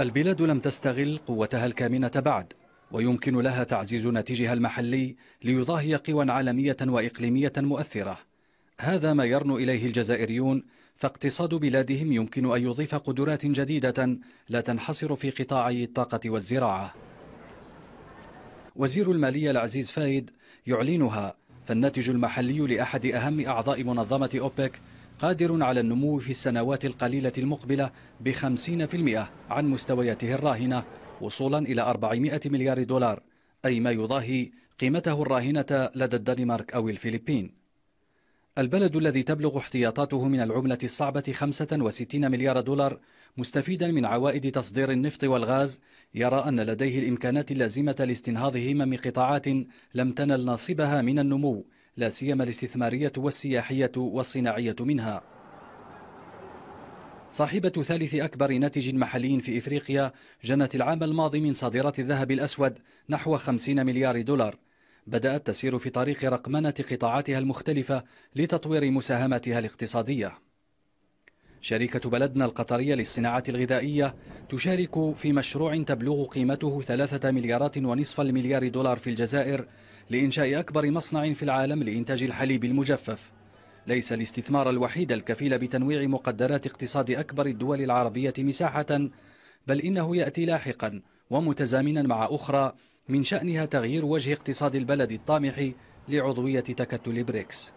البلاد لم تستغل قوتها الكامنة بعد ويمكن لها تعزيز نتيجها المحلي ليضاهي قوى عالمية وإقليمية مؤثرة هذا ما يرنو إليه الجزائريون فاقتصاد بلادهم يمكن أن يضيف قدرات جديدة لا تنحصر في قطاعي الطاقة والزراعة وزير المالية العزيز فايد يعلنها فالناتج المحلي لأحد أهم أعضاء منظمة أوبك قادر على النمو في السنوات القليلة المقبلة بخمسين في المئة عن مستوياته الراهنة وصولا إلى 400 مليار دولار أي ما يضاهي قيمته الراهنة لدى الدنمارك أو الفلبين البلد الذي تبلغ احتياطاته من العملة الصعبة 65 مليار دولار مستفيدا من عوائد تصدير النفط والغاز يرى أن لديه الإمكانات اللازمة لاستنهاض همم قطاعات لم تنل نصيبها من النمو لا سيما الاستثمارية والسياحية والصناعية منها صاحبة ثالث أكبر ناتج محلي في إفريقيا جنت العام الماضي من صادرات الذهب الأسود نحو 50 مليار دولار بدأت تسير في طريق رقمنة قطاعاتها المختلفة لتطوير مساهمتها الاقتصادية شركة بلدنا القطرية للصناعة الغذائية تشارك في مشروع تبلغ قيمته ثلاثة مليارات ونصف المليار دولار في الجزائر لإنشاء أكبر مصنع في العالم لإنتاج الحليب المجفف ليس الاستثمار الوحيد الكفيل بتنويع مقدرات اقتصاد أكبر الدول العربية مساحة بل إنه يأتي لاحقا ومتزامنا مع أخرى من شأنها تغيير وجه اقتصاد البلد الطامح لعضوية تكتل بريكس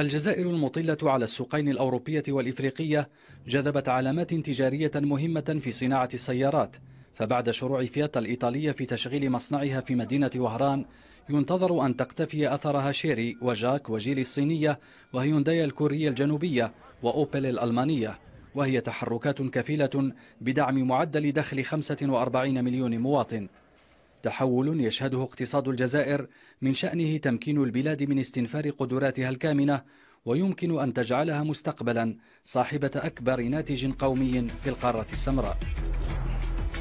الجزائر المطلة على السوقين الأوروبية والإفريقية جذبت علامات تجارية مهمة في صناعة السيارات فبعد شروع فيات الإيطالية في تشغيل مصنعها في مدينة وهران ينتظر أن تقتفي أثرها شيري وجاك وجيلي الصينية وهيونداي الكورية الجنوبية وأوبل الألمانية وهي تحركات كفيلة بدعم معدل دخل 45 مليون مواطن تحول يشهده اقتصاد الجزائر من شأنه تمكين البلاد من استنفار قدراتها الكامنة ويمكن أن تجعلها مستقبلا صاحبة أكبر ناتج قومي في القارة السمراء